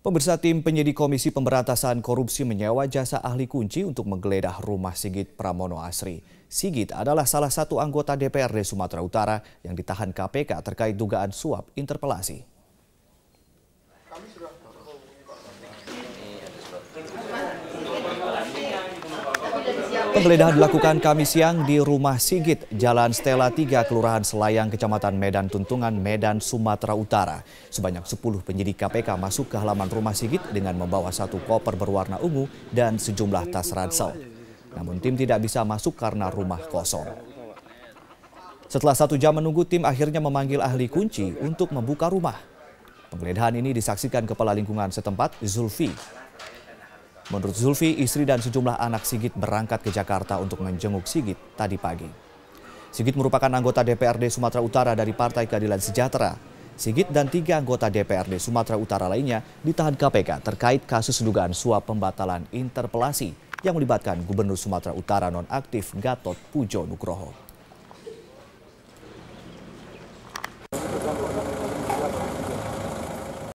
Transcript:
Pemirsa tim penyidik Komisi Pemberantasan Korupsi menyewa jasa ahli kunci untuk menggeledah rumah Sigit Pramono Asri. Sigit adalah salah satu anggota DPRD Sumatera Utara yang ditahan KPK terkait dugaan suap interpelasi. Penggeledahan dilakukan kami siang di rumah Sigit, Jalan Stella 3, Kelurahan Selayang, Kecamatan Medan Tuntungan, Medan, Sumatera Utara. Sebanyak 10 penyidik KPK masuk ke halaman rumah Sigit dengan membawa satu koper berwarna ungu dan sejumlah tas ransel. Namun tim tidak bisa masuk karena rumah kosong. Setelah satu jam menunggu, tim akhirnya memanggil ahli kunci untuk membuka rumah. Penggeledahan ini disaksikan Kepala Lingkungan setempat, Zulfi. Menurut Zulfi, istri dan sejumlah anak Sigit berangkat ke Jakarta untuk menjenguk Sigit tadi pagi. Sigit merupakan anggota DPRD Sumatera Utara dari Partai Keadilan Sejahtera. Sigit dan tiga anggota DPRD Sumatera Utara lainnya ditahan KPK terkait kasus dugaan suap pembatalan interpelasi yang melibatkan Gubernur Sumatera Utara nonaktif Gatot Pujo Nugroho.